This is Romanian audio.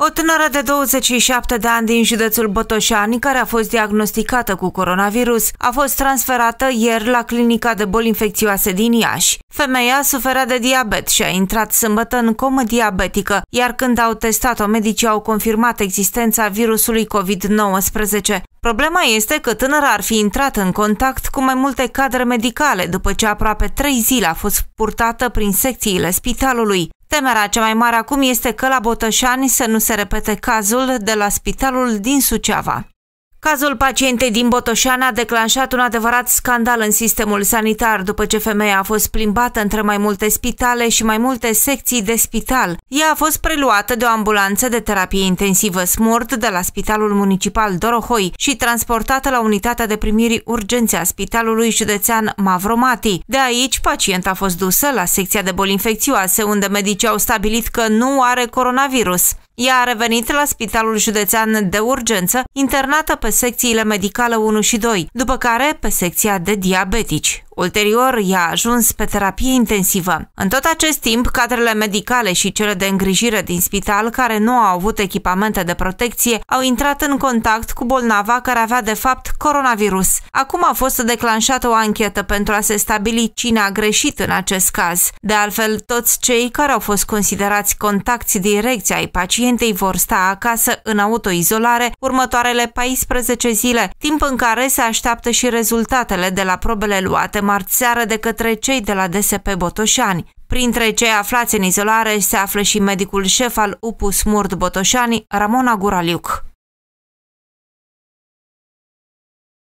O tânără de 27 de ani din județul Botoșani, care a fost diagnosticată cu coronavirus, a fost transferată ieri la clinica de boli infecțioase din Iași. Femeia suferea de diabet și a intrat sâmbătă în comă diabetică, iar când au testat-o, medicii au confirmat existența virusului COVID-19. Problema este că tânăra ar fi intrat în contact cu mai multe cadre medicale după ce aproape trei zile a fost purtată prin secțiile spitalului. Temerea cea mai mare acum este că la Botășani să nu se repete cazul de la spitalul din Suceava. Cazul pacientei din Botoșana a declanșat un adevărat scandal în sistemul sanitar după ce femeia a fost plimbată între mai multe spitale și mai multe secții de spital. Ea a fost preluată de o ambulanță de terapie intensivă SMURT de la Spitalul Municipal Dorohoi și transportată la unitatea de primiri urgențe a Spitalului Județean Mavromati. De aici, pacienta a fost dusă la secția de boli infecțioase, unde medicii au stabilit că nu are coronavirus. Ea a revenit la Spitalul Județean de Urgență, internată pe secțiile medicale 1 și 2, după care pe secția de diabetici. Ulterior, ea a ajuns pe terapie intensivă. În tot acest timp, cadrele medicale și cele de îngrijire din spital, care nu au avut echipamente de protecție, au intrat în contact cu bolnava care avea de fapt coronavirus. Acum a fost declanșată o anchetă pentru a se stabili cine a greșit în acest caz. De altfel, toți cei care au fost considerați contacti direcți ai pacientei vor sta acasă în autoizolare următoarele 14 zile, timp în care se așteaptă și rezultatele de la probele luate marțeară de către cei de la DSP Botoșani. Printre cei aflați în izolare se află și medicul șef al UPU Smurd Botoșani, Ramona Guraliuc.